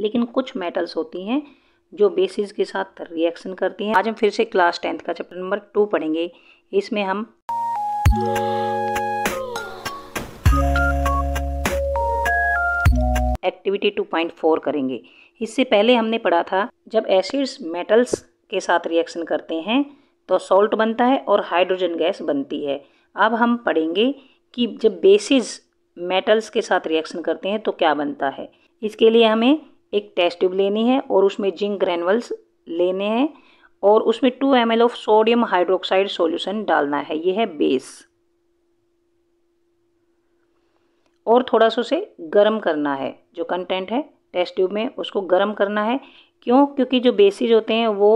लेकिन कुछ मेटल्स होती हैं जो बेसिस के साथ रिएक्शन करती हैं आज हम फिर से क्लास टेंथ का चैप्टर नंबर टू पढ़ेंगे इसमें हम एक्टिविटी 2.4 करेंगे इससे पहले हमने पढ़ा था जब एसिड्स मेटल्स के साथ रिएक्शन करते हैं तो सॉल्ट बनता है और हाइड्रोजन गैस बनती है अब हम पढ़ेंगे कि जब बेसिस मेटल्स के साथ रिएक्शन करते हैं तो क्या बनता है इसके लिए हमें एक टेस्ट ट्यूब लेनी है और उसमें जिंक ग्रेनुअल्स लेने हैं और उसमें two M of sodium hydroxide solution डालना है ये है बेस और थोड़ा सा उसे गर्म करना है जो कंटेंट है टेस्ट ट्यूब में उसको गर्म करना है क्यों क्योंकि जो बेसिस होते हैं वो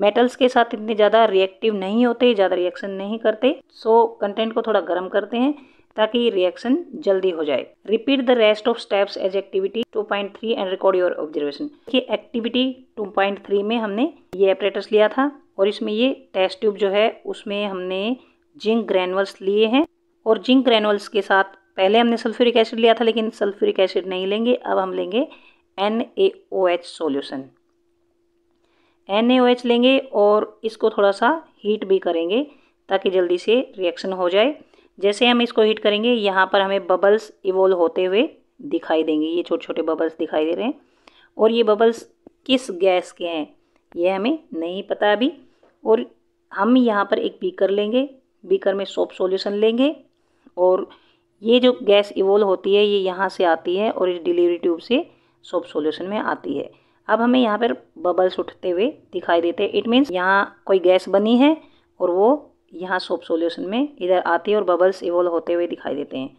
मेटल्स के साथ इतने ज़्यादा रिएक्टिव नहीं होते ज़्यादा रिएक्शन नहीं करते सो कंटेंट को थोड़ा गर्म करते हैं ताकि ये रिएक्शन जल्दी हो जाए repeat the rest of steps as activity 2.3 and record your observation देखिए एक्टिविटी 2.3 में हमने ये अपरेटस लिया था और इसमें ये टेस्ट ट्यूब जो है उसमें हमने जिंक ग्रैनुअल्स लिए हैं और जिंक ग्रेनुअल्स के साथ पहले हमने सल्फ्यूरिक एसिड लिया था लेकिन सल्फ्यूरिक एसिड नहीं लेंगे अब हम लेंगे N A O H solution N A O H लेंगे और इसको थोड़ा सा हीट भी करेंगे ताकि जल्दी से रिएक्शन हो जाए जैसे हम इसको हीट करेंगे यहाँ पर हमें बबल्स इवोल्व होते हुए दिखाई देंगे ये छोटे छोटे बबल्स दिखाई दे रहे हैं और ये बबल्स किस गैस के हैं ये हमें नहीं पता अभी और हम यहाँ पर एक बीकर लेंगे बीकर में सोप सॉल्यूशन लेंगे और ये जो गैस इवोल्व होती है ये यहाँ से आती है और इस डिलीवरी ट्यूब से सोप सॉल्यूशन में आती है अब हमें यहाँ पर बबल्स उठते हुए दिखाई देते हैं इट मीन्स यहाँ कोई गैस बनी है और वो यहाँ सोप सोल्यूशन में इधर आते और बबल्स इवॉल्व होते हुए दिखाई देते हैं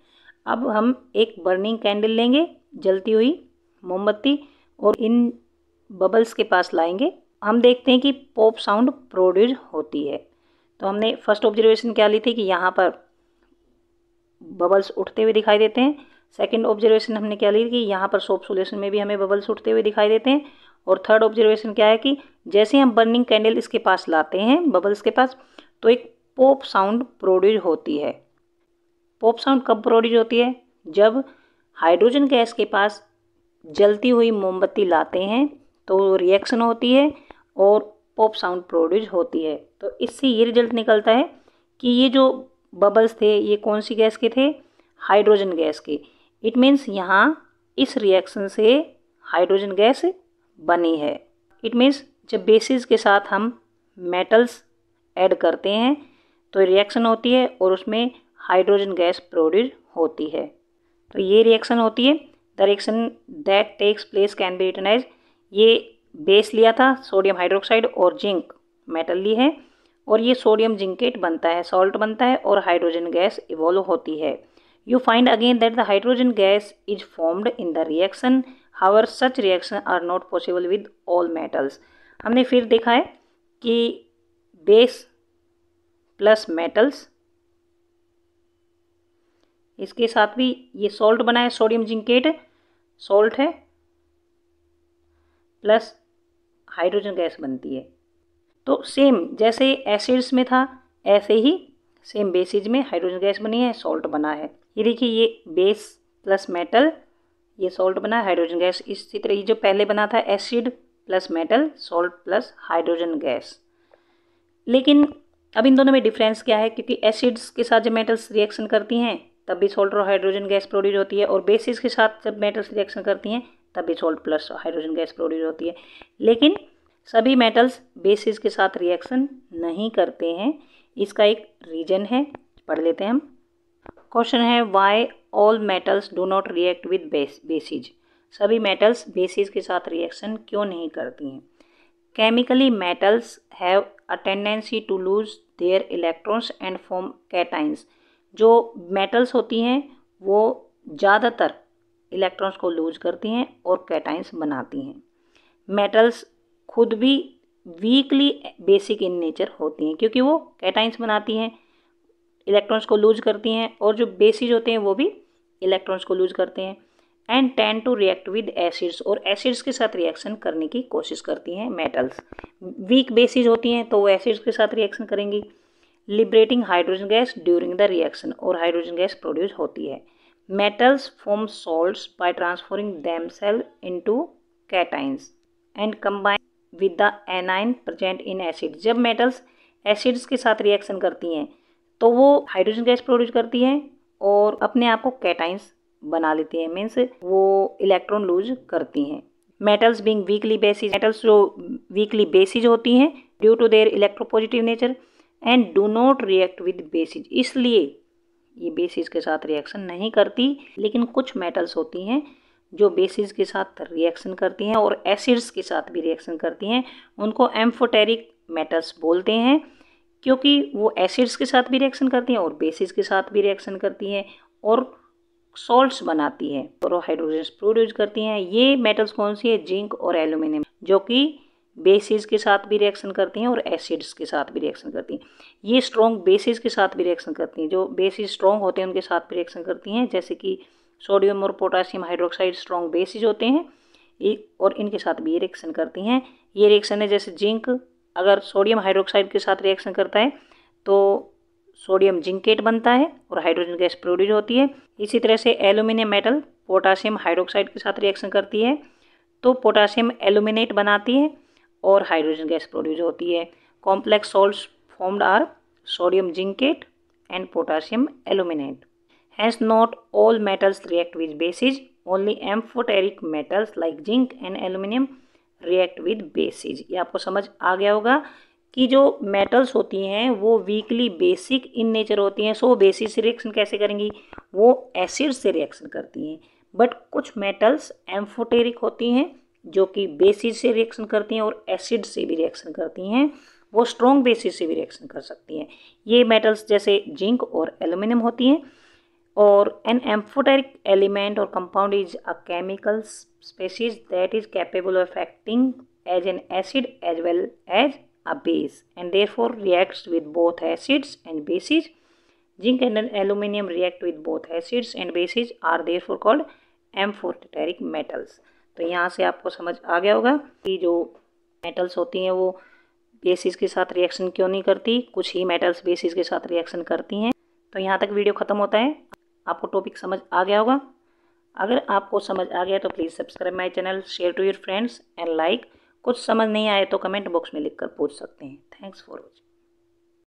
अब हम एक बर्निंग कैंडल लेंगे जलती हुई मोमबत्ती और इन बबल्स के पास लाएंगे हम देखते हैं कि पॉप साउंड प्रोड्यूस होती है तो हमने फर्स्ट ऑब्जर्वेशन क्या ली थी कि यहाँ पर बबल्स उठते हुए दिखाई देते हैं सेकंड ऑब्जर्वेशन हमने क्या ली कि यहाँ पर सोप सोल्यूशन में भी हमें बबल्स उठते हुए दिखाई देते हैं और थर्ड ऑब्जर्वेशन क्या है कि जैसे हम बर्निंग कैंडल इसके पास लाते हैं बबल्स के पास तो एक पॉप साउंड प्रोड्यूस होती है पॉप साउंड कब प्रोड्यूस होती है जब हाइड्रोजन गैस के पास जलती हुई मोमबत्ती लाते हैं तो रिएक्शन होती है और पॉप साउंड प्रोड्यूस होती है तो इससे ये रिजल्ट निकलता है कि ये जो बबल्स थे ये कौन सी गैस के थे हाइड्रोजन गैस के इट मीन्स यहाँ इस रिएक्शन से हाइड्रोजन गैस बनी है इट मीन्स जब बेसिस के साथ हम मेटल्स ऐड करते हैं तो रिएक्शन होती है और उसमें हाइड्रोजन गैस प्रोड्यूस होती है तो ये रिएक्शन होती है the reaction that takes place can be written as ये बेस लिया था सोडियम हाइड्रोक्साइड और जिंक मेटल ली है और ये सोडियम जिंकेट बनता है सॉल्ट बनता है और हाइड्रोजन गैस इवॉल्व होती है you find again that the hydrogen gas is formed in the reaction however such reaction are not possible with all metals हमने फिर देखा है कि बेस प्लस मेटल्स इसके साथ भी ये सॉल्ट बना है सोडियम जिंकेट सॉल्ट है प्लस हाइड्रोजन गैस बनती है तो सेम जैसे एसिड्स में था ऐसे ही सेम बेसिज में हाइड्रोजन गैस बनी है सॉल्ट बना है ये देखिए ये बेस प्लस मेटल ये सॉल्ट बना है हाइड्रोजन गैस इसी तरह ये जो पहले बना था acid plus metal salt plus hydrogen gas लेकिन अब इन दोनों में डिफरेंस क्या है क्योंकि एसिड्स के साथ जब मेटल्स रिएक्शन करती हैं तब भी सोल्ट और हाइड्रोजन गैस प्रोड्यूस होती है और बेसिस के साथ जब मेटल्स रिएक्शन करती हैं तब भी salt plus hydrogen gas produce होती है लेकिन सभी मेटल्स बेसिस के साथ रिएक्शन नहीं करते हैं इसका एक रीजन है पढ़ लेते हैं हम क्वेश्चन है why all metals do not react with bases सभी मेटल्स बेसिस के साथ रिएक्शन क्यों नहीं करती हैं chemically metals have a tendency to lose their electrons and form cations जो मेटल्स होती हैं वो ज़्यादातर इलेक्ट्रॉन्स को लूज करती हैं और कैटाइंस बनाती हैं मेटल्स खुद भी वीकली बेसिक इन नेचर होती हैं क्योंकि वो कैटाइंस बनाती हैं इलेक्ट्रॉन्स को लूज करती हैं और जो बेसिज होते हैं वो भी इलेक्ट्रॉन्स को लूज करते हैं and tend to react with acids और एसिड्स के साथ रिएक्शन करने की कोशिश करती हैं मेटल्स वीक बेसिस होती हैं तो वो एसिड्स के साथ रिएक्शन करेंगी liberating hydrogen gas during the reaction और हाइड्रोजन गैस प्रोड्यूस होती है metals form salts by transforming themselves into cations and combine with the anion present in acid जब मेटल्स एसिड्स के साथ reaction करती हैं तो वो हाइड्रोजन गैस प्रोड्यूस करती हैं और अपने आप को कैटाइंस बना लेती हैं मीन्स वो इलेक्ट्रॉन लूज करती हैं metals being weakly bases metals जो वीकली बेसिज होती हैं due to their electropositive nature and do not react with bases इसलिए ये बेसिस के साथ रिएक्शन नहीं करती लेकिन कुछ मेटल्स होती हैं जो बेसिस के साथ रिएक्शन करती हैं और एसिड्स के साथ भी रिएक्शन करती हैं उनको एम्फोटेरिक मेटल्स बोलते हैं क्योंकि वो एसिड्स के साथ भी रिएक्शन करती हैं और बेसिस के साथ भी रिएक्शन करती हैं और सॉल्ट्स बनाती है और हाइड्रोजन प्रोड्यूस करती हैं ये मेटल्स कौन सी है जिंक और एल्यूमिनियम जो कि बेसिस के साथ भी रिएक्शन करती हैं और एसिड्स के साथ भी रिएक्शन करती हैं ये स्ट्रॉन्ग बेसिस के साथ भी रिएक्शन करती हैं जो बेसिस स्ट्रॉन्ग होते हैं उनके साथ भी रिएक्शन करती हैं जैसे कि सोडियम और पोटासियम हाइड्रोक्साइड स्ट्रॉन्ग बेसिस होते हैं और इनके साथ भी ये रिएक्शन करती हैं ये रिएक्शन है जैसे जिंक अगर सोडियम हाइड्रोक्साइड के साथ रिएक्शन करता है तो सोडियम जिंकेट बनता है और हाइड्रोजन गैस प्रोड्यूस होती है इसी तरह से एल्यूमिनियम मेटल पोटासियम हाइड्रोक्साइड के साथ रिएक्शन करती है तो पोटासियम एल्यूमिनेट बनाती है और हाइड्रोजन गैस प्रोड्यूस होती है complex salt formed are sodium zincate and potassium aluminate has not all metals react with bases only amphoteric metals like zinc and aluminium react with bases ये आपको समझ आ गया होगा कि जो मेटल्स होती हैं वो वीकली बेसिक इन नेचर होती हैं सो so, बेसिस से रिएक्शन कैसे करेंगी वो एसिड से रिएक्शन करती हैं बट कुछ मेटल्स एम्फोटेरिक होती हैं जो कि बेसिस से रिएक्शन करती हैं और एसिड से भी रिएक्शन करती हैं वो स्ट्रॉन्ग बेसिस से भी रिएक्शन कर सकती हैं ये मेटल्स जैसे जिंक और एलुमिनियम होती हैं और एन एम्फोटेरिक एलिमेंट और compound is a chemical species that is capable of acting as an acid as well as a base and therefore reacts with both acids and bases. Zinc and aluminium react with both acids and bases are therefore called amphoteric metals तो यहाँ से आपको समझ आ गया होगा कि जो मेटल्स होती हैं वो बेसिस के साथ रिएक्शन क्यों नहीं करती कुछ ही मेटल्स बेसिस के साथ रिएक्शन करती हैं तो यहाँ तक वीडियो ख़त्म होता है आपको टॉपिक समझ आ गया होगा अगर आपको समझ आ गया तो please subscribe my channel share to your friends and like कुछ समझ नहीं आए तो कमेंट बॉक्स में लिखकर पूछ सकते हैं थैंक्स फॉर वॉचिंग